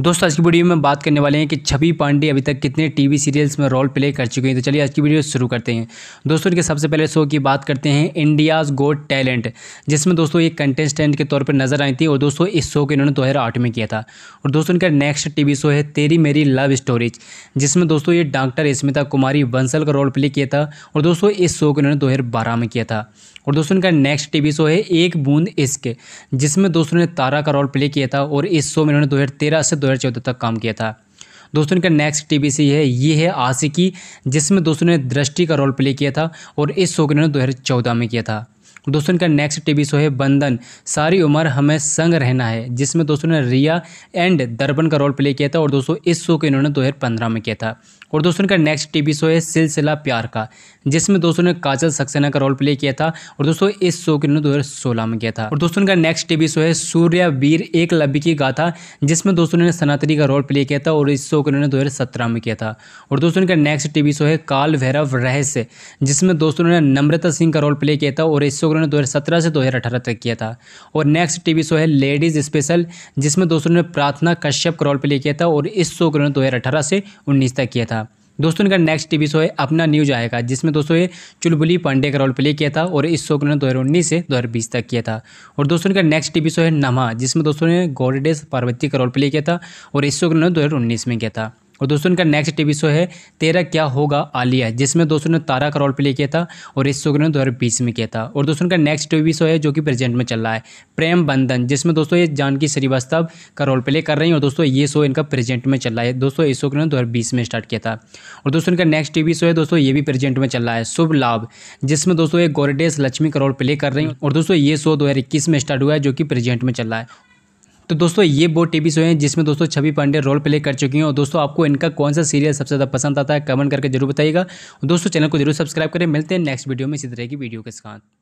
दोस्तों आज की वीडियो में बात करने वाले हैं कि छवि पांडे अभी तक कितने टीवी सीरियल्स में रोल प्ले कर चुके हैं तो चलिए आज की वीडियो शुरू करते हैं दोस्तों इनके सबसे पहले शो की बात करते हैं इंडियाज़ गोड टैलेंट जिसमें दोस्तों ये कंटेस्टेंट के तौर पर नजर आई थी और दोस्तों इस शो को इन्होंने दो हज़ार में किया था और दोस्तों इनका नेक्स्ट टी शो है तेरी मेरी लव स्टोरीज जिसमें दोस्तों ये डॉक्टर स्मिता कुमारी बंसल का रोल प्ले किया था और दोस्तों इस शो को इन्होंने दो में किया था और दोस्तों इनका नेक्स्ट टीवी शो है एक बूंद इश्क जिसमें दोस्तों ने तारा का रोल प्ले किया था और इस शो में इन्होंने तेरह से चौदह तक काम किया था दोस्तों इनका नेक्स्ट वी सी है ये है आशिकी जिसमें दोस्तों ने दृष्टि का रोल प्ले किया था और इस शो को इन्होंने दो में किया था दोस्तों इनका नेक्स्ट टीवी शो है बंधन सारी उम्र हमें संग रहना है जिसमें दोस्तों ने रिया एंड दर्पण का रोल प्ले किया था और दोस्तों इस शो को इन्होंने दो में किया था और दोस्तों इनका नेक्स्ट टीवी शो है सिलसिला प्यार का जिसमें दोस्तों ने काजल सक्सेना का रोल प्ले किया था और दोस्तों इस शो को इन्होंने दो सोलह में किया था और दोस्तों इनका नेक्स्ट टीवी शो है सूर्य वीर एक लब्बी की गाथा जिसमें दोस्तों ने सनातरी का रोल प्ले किया था और इस शो को इन्होंने दो सत्रह में किया था और दोस्तों इनका नेक्स्ट टीवी शो है काल भैरव रहस्य जिसमें दोस्तों ने नम्रता सिंह का रोल प्ले किया था और इस शो को दोस्तों ने 2017 से 2018 तक किया था और नेक्स्ट टीवी शो है लेडीज़ स्पेशल जिसमें दोस्तों ने प्रार्थना कश्यप करोल प्ले किया था और इस शो को उन्होंने दो से उन्नीस तक किया था दोस्तों इनका नेक्स्ट टीवी शो है अपना न्यूज आएगा जिसमें दोस्तों ये चुलबुली पांडे का रोल प्ले किया था और इस शो को उन्होंने 2019 से 2020 तक किया था और दोस्तों इनका नेक्स्ट टीवी शो है नमा जिसमें दोस्तों ने गोल्डेस पार्वती का रोल प्ले किया था और इस शो को उन्होंने 2019 में किया था और दोस्तों इनका नेक्स्ट टीवी शो है तेरा क्या होगा आलिया जिसमें दोस्तों ने तारा का रोल प्ले किया था और इस शो ने दो में किया था और दोस्तों इनका नेक्स्ट टीवी शो है जो कि प्रेजेंट में चल रहा है प्रेम बंधन जिसमें दोस्तों ये जानकी श्रीवास्तव का रोल प्ले कर रही हैं और दोस्तों ये शो इनका प्रेजेंट में चल रहा है दोस्तों इस शो ने दो में स्टार्ट किया था और दोस्तों इनका नेक्स्ट टीवी शो है दोस्तों ये भी प्रेजेंट में चल रहा है शुभ लाभ जिसमें दोस्तों ये गोरडेस लक्ष्मी का रोल प्ले कर रही हैं और दोस्तों ये शो दो में स्टार्ट हुआ है जो कि प्रेजेंट में चल रहा है तो दोस्तों ये वो टीवी शो हैं जिसमें दोस्तों छवि पांडे रोल प्ले कर चुकी हैं और दोस्तों आपको इनका कौन सा सीरियल सबसे ज़्यादा पसंद आता है कमेंट करके जरूर बताइएगा दोस्तों चैनल को जरूर सब्सक्राइब करें मिलते हैं नेक्स्ट वीडियो में इसी तरह की वीडियो के साथ